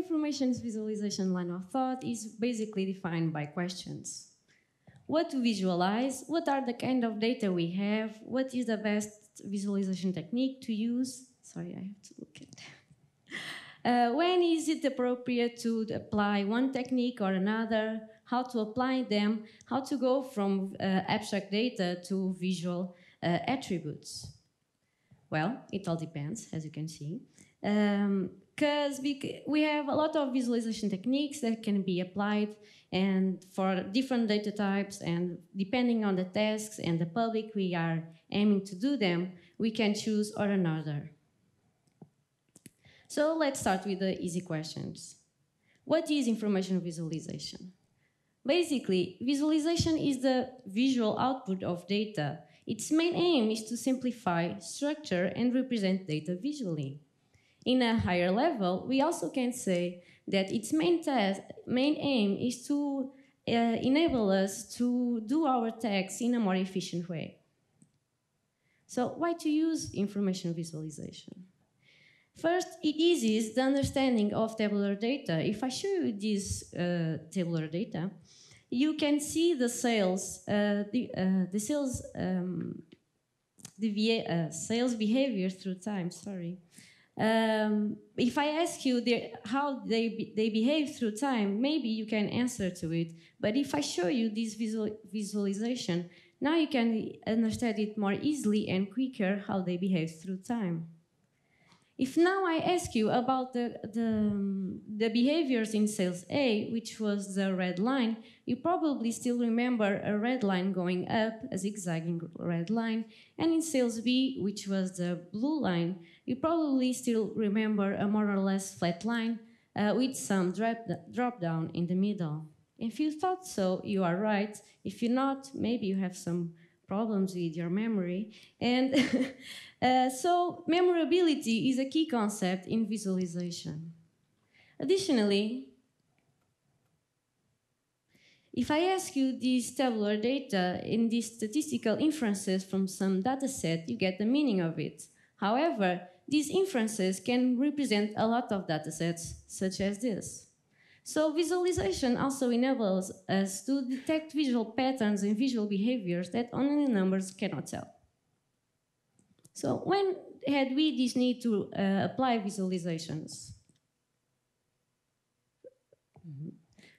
information visualization line of thought is basically defined by questions. What to visualize, what are the kind of data we have, what is the best visualization technique to use. Sorry, I have to look at uh, when is it appropriate to apply one technique or another, how to apply them, how to go from uh, abstract data to visual uh, attributes? Well, it all depends, as you can see. Um, because we have a lot of visualization techniques that can be applied and for different data types and depending on the tasks and the public we are aiming to do them, we can choose or another. So let's start with the easy questions. What is information visualization? Basically, visualization is the visual output of data. Its main aim is to simplify, structure, and represent data visually. In a higher level, we also can say that its main, task, main aim is to uh, enable us to do our tasks in a more efficient way. So why to use information visualization? First, it eases the understanding of tabular data. If I show you this uh, tabular data, you can see the sales, uh, the, uh, the sales, um, the uh, sales behavior through time. Sorry, um, if I ask you their, how they, be, they behave through time, maybe you can answer to it. But if I show you this visual, visualization, now you can understand it more easily and quicker how they behave through time. If now I ask you about the, the, um, the, behaviors in sales A, which was the red line, you probably still remember a red line going up, a zigzagging red line, and in sales B, which was the blue line, you probably still remember a more or less flat line uh, with some drop, drop down in the middle. If you thought so, you are right. If you're not, maybe you have some problems with your memory. And uh, so memorability is a key concept in visualization. Additionally, if I ask you these tabular data in these statistical inferences from some data set, you get the meaning of it. However, these inferences can represent a lot of data sets, such as this. So visualization also enables us to detect visual patterns and visual behaviors that only numbers cannot tell. So when had we this need to uh, apply visualizations?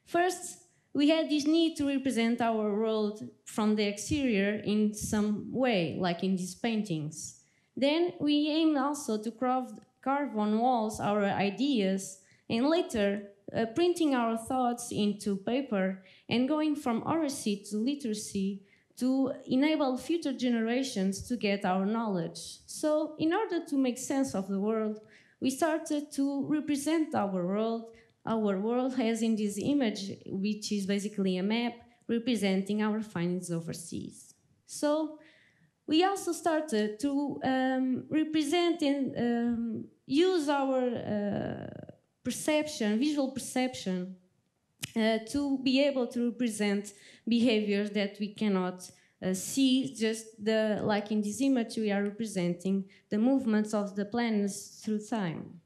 First, we had this need to represent our world from the exterior in some way, like in these paintings. Then we aimed also to carve on walls our ideas, and later uh, printing our thoughts into paper and going from oracy to literacy to enable future generations to get our knowledge. So, in order to make sense of the world, we started to represent our world, our world has in this image, which is basically a map representing our findings overseas. So, we also started to um, represent and um, use our uh, perception, visual perception, uh, to be able to represent behaviors that we cannot uh, see just the like in this image we are representing the movements of the planets through time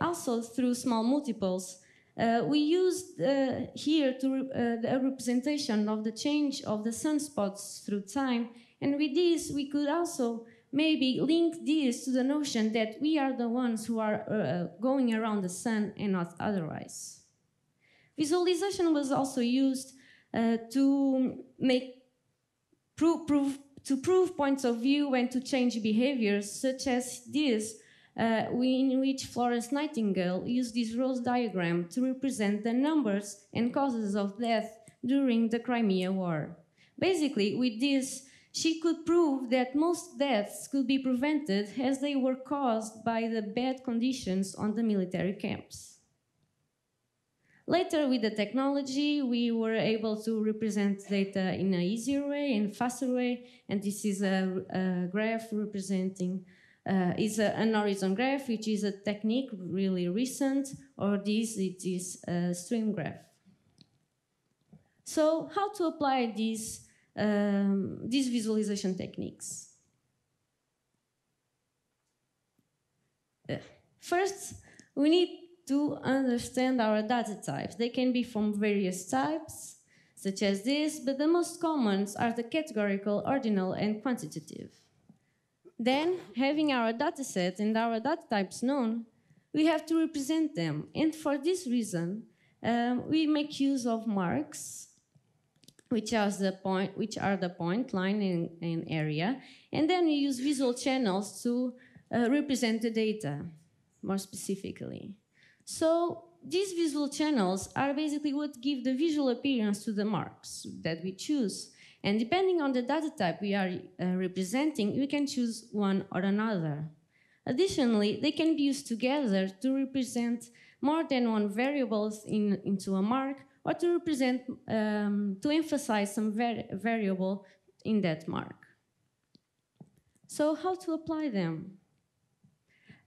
also through small multiples uh, we used uh, here to uh, the representation of the change of the sunspots through time and with this we could also maybe link this to the notion that we are the ones who are uh, going around the sun and not otherwise. Visualization was also used uh, to make prove, prove, to prove points of view and to change behaviors, such as this, uh, in which Florence Nightingale used this rose diagram to represent the numbers and causes of death during the Crimea War. Basically, with this, she could prove that most deaths could be prevented as they were caused by the bad conditions on the military camps. Later, with the technology, we were able to represent data in an easier way and faster way. And this is a, a graph representing uh, is a, an horizon graph, which is a technique really recent, or this it is a stream graph. So, how to apply this? um, these visualization techniques. Uh, first, we need to understand our data types. They can be from various types, such as this, but the most common are the categorical, ordinal, and quantitative. Then, having our set and our data types known, we have to represent them. And for this reason, um, we make use of marks which are the point, which are the point, line, and, in area. And then we use visual channels to uh, represent the data more specifically. So these visual channels are basically what give the visual appearance to the marks that we choose. And depending on the data type we are uh, representing, we can choose one or another. Additionally, they can be used together to represent more than one variables in, into a mark or to represent, um, to emphasize some variable in that mark. So how to apply them?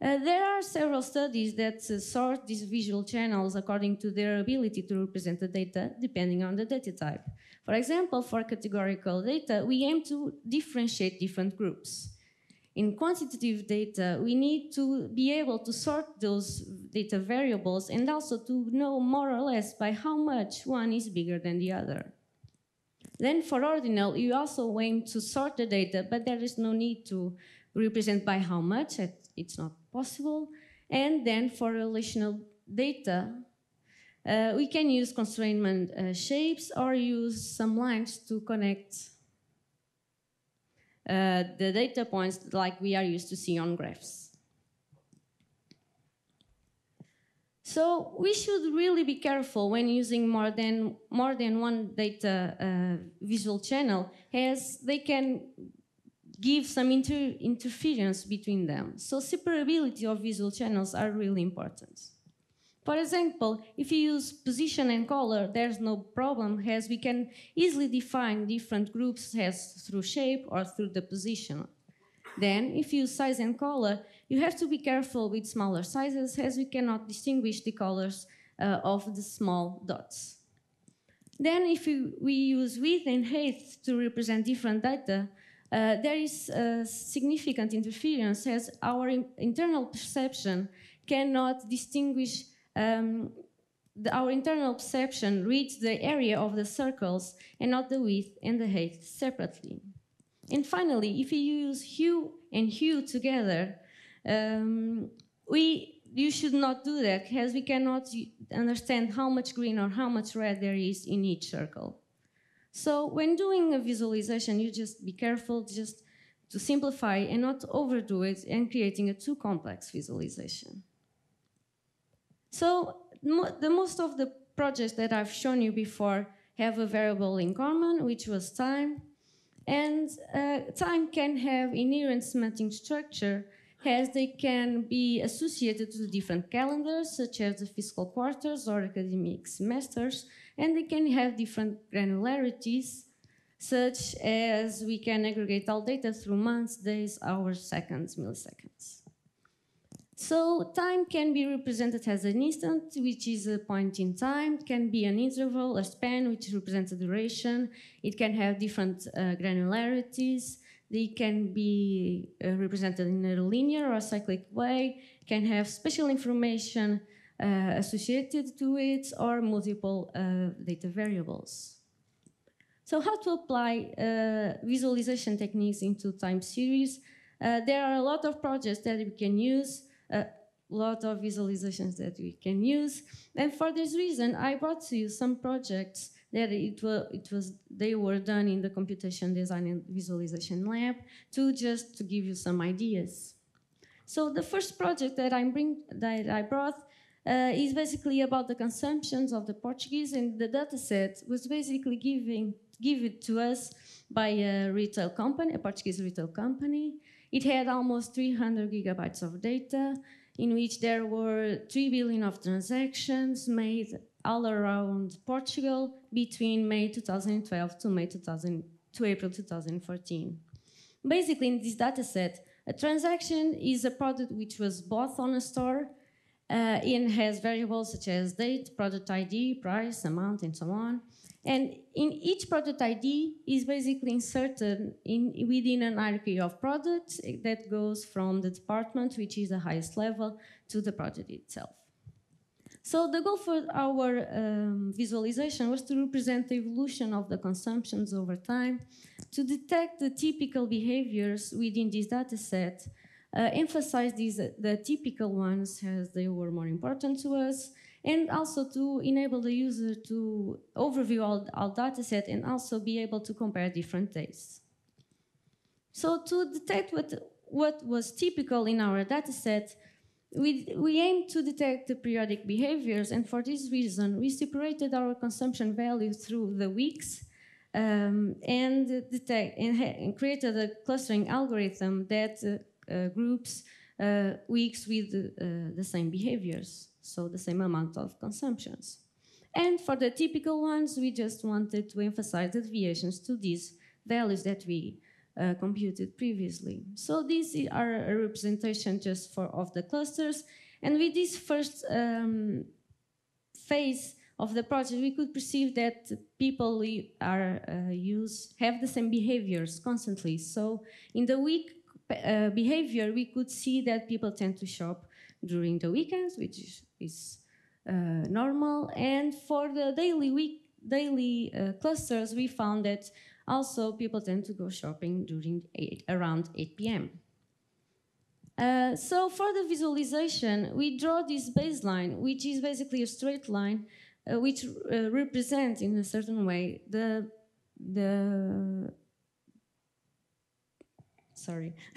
Uh, there are several studies that uh, sort these visual channels according to their ability to represent the data depending on the data type. For example, for categorical data, we aim to differentiate different groups in quantitative data, we need to be able to sort those data variables and also to know more or less by how much one is bigger than the other. Then for ordinal, you also aim to sort the data, but there is no need to represent by how much, it's not possible. And then for relational data, uh, we can use constraint uh, shapes or use some lines to connect uh, the data points like we are used to see on graphs. So we should really be careful when using more than, more than one data uh, visual channel as they can give some inter interference between them. So separability of visual channels are really important. For example, if you use position and color, there's no problem as we can easily define different groups as through shape or through the position. Then, if you use size and color, you have to be careful with smaller sizes as we cannot distinguish the colors uh, of the small dots. Then, if you, we use width and height to represent different data, uh, there is a significant interference as our internal perception cannot distinguish um, the, our internal perception reads the area of the circles and not the width and the height separately. And finally, if you use hue and hue together, um, we you should not do that as we cannot understand how much green or how much red there is in each circle. So when doing a visualization, you just be careful just to simplify and not overdo it and creating a too complex visualization. So the most of the projects that I've shown you before have a variable in common, which was time. And uh, time can have inherent semantic structure as they can be associated to different calendars, such as the fiscal quarters or academic semesters, and they can have different granularities, such as we can aggregate all data through months, days, hours, seconds, milliseconds. So time can be represented as an instant, which is a point in time, it can be an interval, a span, which represents a duration, it can have different uh, granularities, they can be uh, represented in a linear or a cyclic way, can have special information uh, associated to it, or multiple uh, data variables. So how to apply uh, visualization techniques into time series? Uh, there are a lot of projects that we can use a lot of visualizations that we can use. And for this reason, I brought to you some projects that it, it was they were done in the computation design and visualization lab to just to give you some ideas. So the first project that I bring that I brought uh, is basically about the consumptions of the Portuguese, and the dataset was basically giving give it to us by a retail company, a Portuguese retail company. It had almost 300 gigabytes of data, in which there were 3 billion of transactions made all around Portugal between May 2012 to May 2000, to April 2014. Basically, in this dataset, a transaction is a product which was bought on a store uh, and has variables such as date, product ID, price, amount, and so on. And in each product ID is basically inserted in, within an hierarchy of products that goes from the department, which is the highest level, to the product itself. So the goal for our um, visualization was to represent the evolution of the consumptions over time, to detect the typical behaviors within this data set, uh, emphasize these, the typical ones as they were more important to us, and also to enable the user to overview all, all dataset and also be able to compare different days. So to detect what, what was typical in our dataset, we, we aim to detect the periodic behaviors, and for this reason, we separated our consumption value through the weeks um, and, detect, and, and, created a clustering algorithm that uh, uh, groups uh, weeks with uh, the same behaviors so the same amount of consumptions. And for the typical ones, we just wanted to emphasize the deviations to these values that we uh, computed previously. So these are a representation just for of the clusters. And with this first um, phase of the project, we could perceive that people are uh, use have the same behaviors constantly. So in the week uh, behavior, we could see that people tend to shop during the weekends, which is, is uh, normal. And for the daily week, daily uh, clusters, we found that also people tend to go shopping during eight, around 8 p.m. Uh, so for the visualization, we draw this baseline, which is basically a straight line, uh, which uh, represents in a certain way the the sorry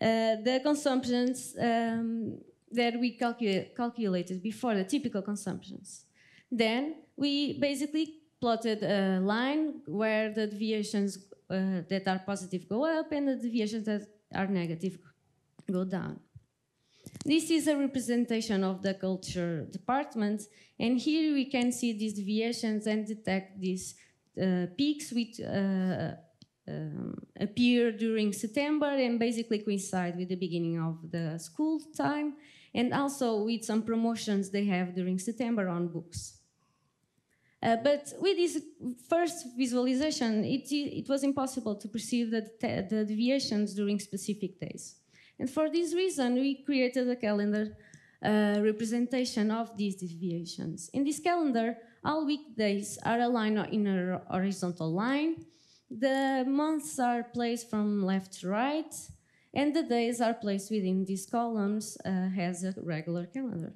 Uh, the consumptions um, that we calcu calculated before, the typical consumptions. Then we basically plotted a line where the deviations uh, that are positive go up and the deviations that are negative go down. This is a representation of the culture department, and here we can see these deviations and detect these uh, peaks with uh, um, appear during September and basically coincide with the beginning of the school time and also with some promotions they have during September on books. Uh, but with this first visualization, it, it was impossible to perceive the, the deviations during specific days. And for this reason, we created a calendar uh, representation of these deviations. In this calendar, all weekdays are aligned in a horizontal line, the months are placed from left to right, and the days are placed within these columns uh, as a regular calendar.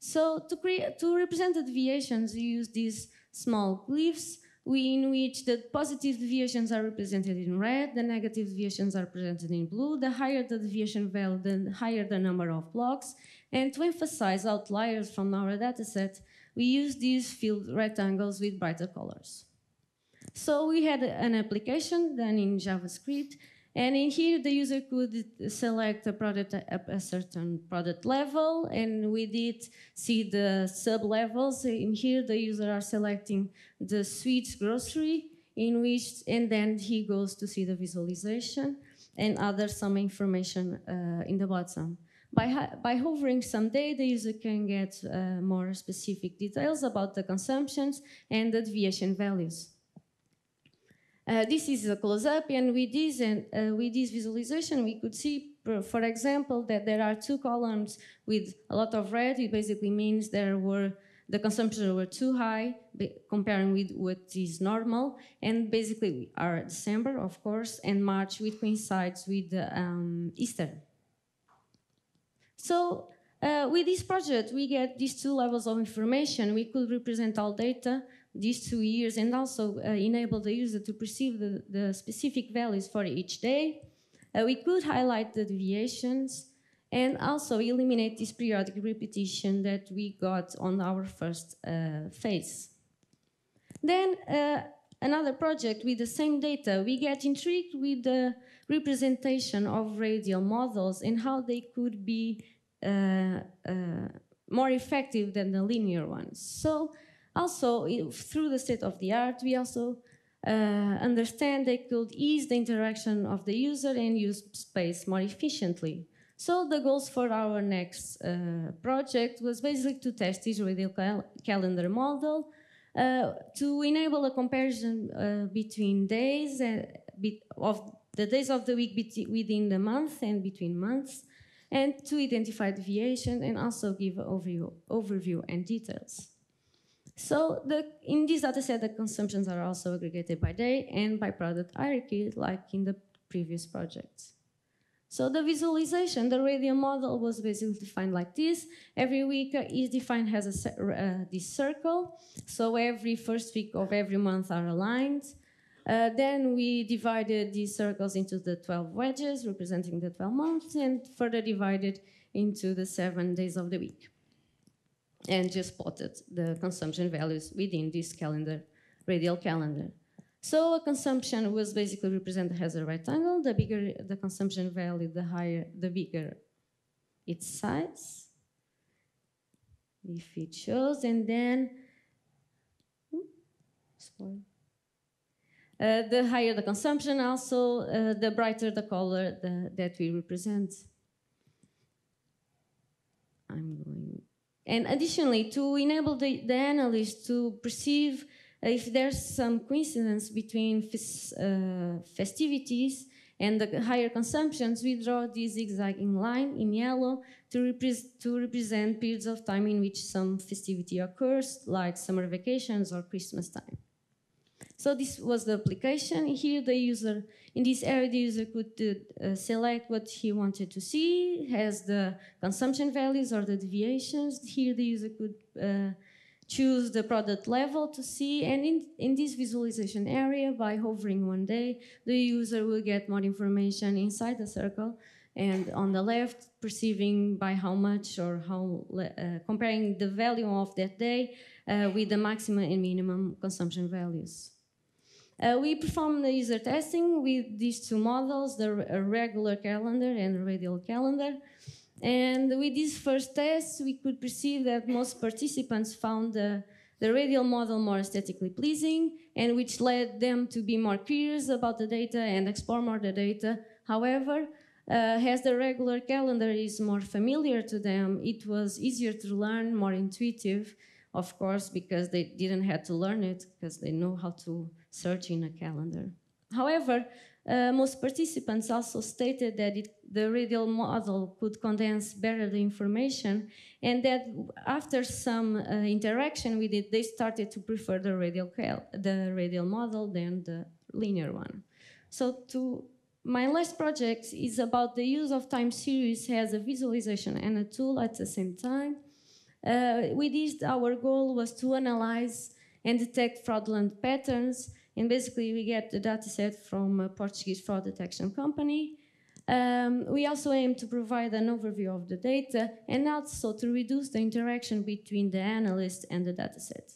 So to, create, to represent the deviations, we use these small glyphs in which the positive deviations are represented in red, the negative deviations are presented in blue, the higher the deviation value, the higher the number of blocks. And to emphasize outliers from our dataset, we use these filled rectangles with brighter colors. So we had an application done in JavaScript, and in here the user could select a product at a certain product level, and we did see the sub-levels. In here the user are selecting the sweets grocery, in which, and then he goes to see the visualization and other some information uh, in the bottom. By, by hovering some data, the user can get uh, more specific details about the consumptions and the deviation values. Uh, this is a close-up, and with this and uh, with this visualization, we could see, uh, for example, that there are two columns with a lot of red. It basically means there were the consumption were too high, comparing with what is normal, and basically we are December, of course, and March, which coincides with um, Easter. So uh, with this project, we get these two levels of information. We could represent all data these two years and also uh, enable the user to perceive the, the specific values for each day. Uh, we could highlight the deviations and also eliminate this periodic repetition that we got on our first uh, phase. Then another project with the same data, we get intrigued with the representation of radial models and how they could be uh, uh, more effective than the linear ones. So also, through the state of the art, we also uh, understand they could ease the interaction of the user and use space more efficiently. So the goals for our next uh, project was basically to test this radio cal calendar model uh, to enable a comparison uh, between days uh, of the days of the week within the month and between months, and to identify deviation and also give overview, overview and details. So the, in this dataset, the consumptions are also aggregated by day and by product hierarchy, like in the previous projects. So the visualization, the radio model was basically defined like this. Every week is uh, defined as a, uh, this circle. So every first week of every month are aligned. Uh, then we divided these circles into the 12 wedges representing the 12 months and further divided into the seven days of the week and just plotted the consumption values within this calendar, radial calendar. So a consumption was basically represented as a rectangle. The bigger the consumption value, the higher, the bigger its size, if it shows, and then, Uh, the higher the consumption, also uh, the brighter the color the, that we represent. I'm going and additionally, to enable the, the analyst to perceive uh, if there's some coincidence between uh, festivities and the higher consumptions, we draw this zigzag in line in yellow to, repre to represent periods of time in which some festivity occurs, like summer vacations or Christmas time. So this was the application. Here the user, in this area the user could uh, select what he wanted to see, has the consumption values or the deviations. Here the user could uh, choose the product level to see and in, in this visualization area by hovering one day the user will get more information inside the circle and on the left perceiving by how much or how uh, comparing the value of that day uh, with the maximum and minimum consumption values uh, we performed the user testing with these two models, the regular calendar and radial calendar. And with these first tests, we could perceive that most participants found the, the radial model more aesthetically pleasing and which led them to be more curious about the data and explore more the data. However, uh, as the regular calendar is more familiar to them, it was easier to learn, more intuitive, of course, because they didn't have to learn it because they know how to searching a calendar. However, uh, most participants also stated that it, the radial model could condense better the information and that after some uh, interaction with it, they started to prefer the radial, the radial model than the linear one. So to my last project is about the use of time series as a visualization and a tool at the same time. Uh, with this, our goal was to analyze and detect fraudulent patterns and basically, we get the dataset from a Portuguese fraud detection company. Um, we also aim to provide an overview of the data and also to reduce the interaction between the analyst and the dataset.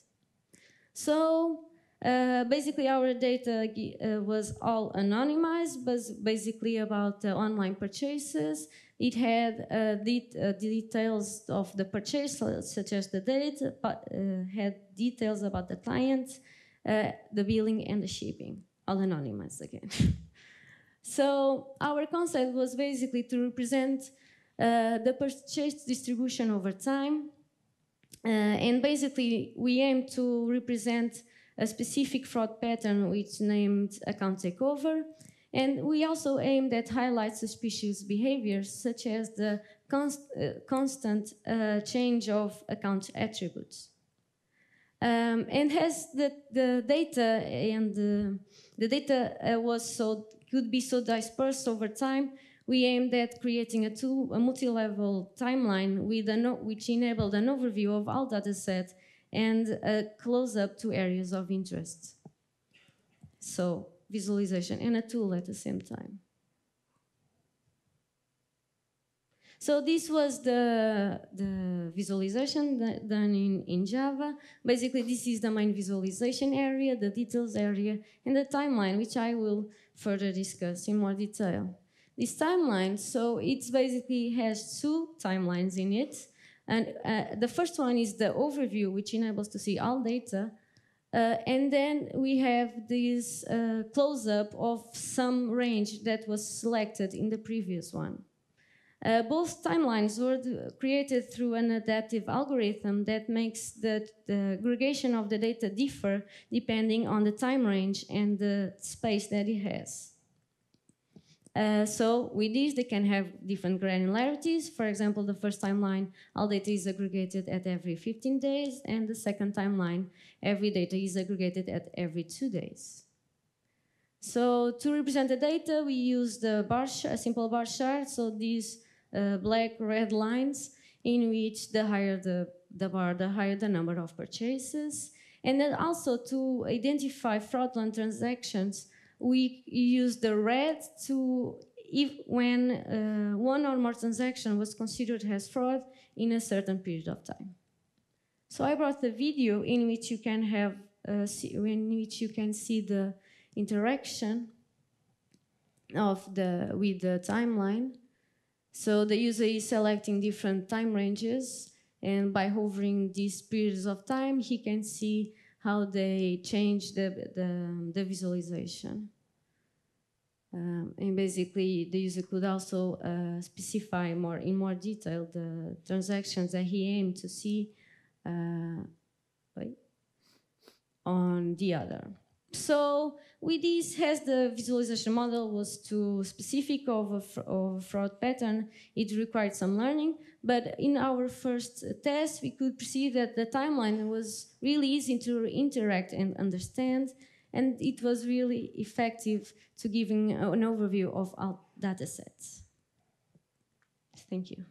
So uh, basically, our data uh, was all anonymized, but basically about uh, online purchases. It had uh, det uh, details of the purchase, such as the date, but uh, had details about the client, uh, the billing and the shipping, all anonymous again. so our concept was basically to represent uh, the purchase distribution over time. Uh, and basically, we aim to represent a specific fraud pattern which named account takeover. And we also aim that highlights suspicious behaviors, such as the const uh, constant uh, change of account attributes um, and as the, the data and uh, the data uh, was so could be so dispersed over time, we aimed at creating a, tool, a multi-level timeline with an, which enabled an overview of all data sets and a close-up to areas of interest. So visualization and a tool at the same time. So this was the, the visualization done in, in Java. Basically, this is the main visualization area, the details area, and the timeline, which I will further discuss in more detail. This timeline, so it basically has two timelines in it. And uh, the first one is the overview, which enables to see all data. Uh, and then we have this uh, close-up of some range that was selected in the previous one. Uh, both timelines were created through an adaptive algorithm that makes the, the, aggregation of the data differ depending on the time range and the space that it has. Uh, so with this, they can have different granularities. For example, the first timeline, all data is aggregated at every 15 days, and the second timeline, every data is aggregated at every two days. So to represent the data, we use the bar a simple bar chart. So these uh, black, red lines, in which the higher the, the bar, the higher the number of purchases. And then also to identify fraudulent transactions, we use the red to if when uh, one or more transaction was considered as fraud in a certain period of time. So I brought the video in which you can have uh, see, in which you can see the interaction of the with the timeline. So the user is selecting different time ranges and by hovering these periods of time, he can see how they change the, the, the visualization. Um, and basically, the user could also uh, specify more in more detail the transactions that he aimed to see uh, on the other. So with this, as the visualization model was too specific of a, fr of a fraud pattern, it required some learning. But in our first test, we could perceive that the timeline was really easy to interact and understand, and it was really effective to giving an overview of our data sets. Thank you.